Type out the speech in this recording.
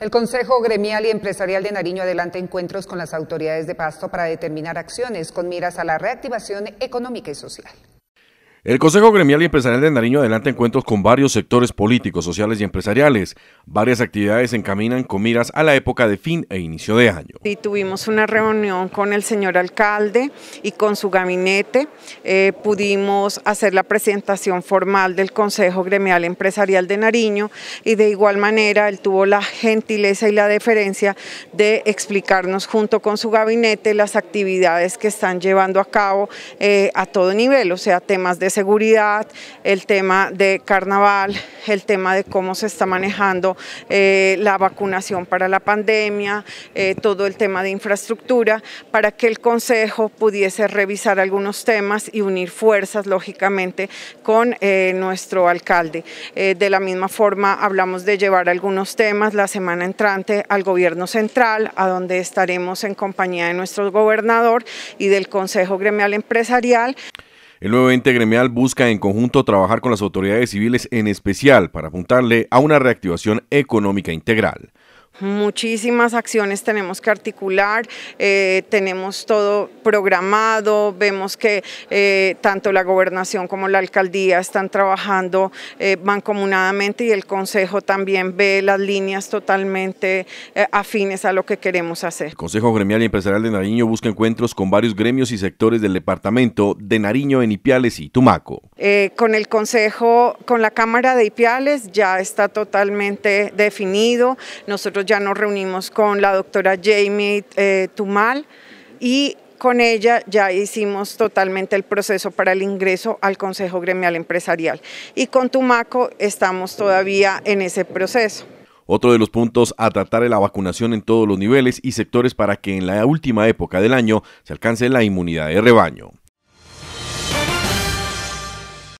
El Consejo Gremial y Empresarial de Nariño adelanta encuentros con las autoridades de Pasto para determinar acciones con miras a la reactivación económica y social. El Consejo Gremial y Empresarial de Nariño adelanta encuentros con varios sectores políticos, sociales y empresariales. Varias actividades encaminan con miras a la época de fin e inicio de año. Y tuvimos una reunión con el señor alcalde y con su gabinete. Eh, pudimos hacer la presentación formal del Consejo Gremial Empresarial de Nariño y de igual manera él tuvo la gentileza y la deferencia de explicarnos junto con su gabinete las actividades que están llevando a cabo eh, a todo nivel, o sea, temas de seguridad, el tema de carnaval, el tema de cómo se está manejando eh, la vacunación para la pandemia, eh, todo el tema de infraestructura, para que el Consejo pudiese revisar algunos temas y unir fuerzas, lógicamente, con eh, nuestro alcalde. de la misma forma, hablamos de llevar algunos temas la semana entrante al gobierno central, a donde estaremos en compañía de nuestro gobernador y del Consejo Gremial Empresarial. El nuevo ente gremial busca en conjunto trabajar con las autoridades civiles en especial para apuntarle a una reactivación económica integral. Muchísimas acciones tenemos que articular, eh, tenemos todo programado, vemos que eh, tanto la gobernación como la alcaldía están trabajando eh, mancomunadamente y el consejo también ve las líneas totalmente afines a lo que queremos hacer. Consejo Gremial y Empresarial de Nariño busca encuentros con varios gremios y sectores del departamento de Nariño, en Ipiales y Tumaco. Eh, con el Consejo, con la Cámara de Ipiales ya está totalmente definido. Nosotros ya nos reunimos con la doctora Jamie eh, Tumal y con ella ya hicimos totalmente el proceso para el ingreso al Consejo Gremial Empresarial. Y con Tumaco estamos todavía en ese proceso. Otro de los puntos a tratar es la vacunación en todos los niveles y sectores para que en la última época del año se alcance la inmunidad de rebaño.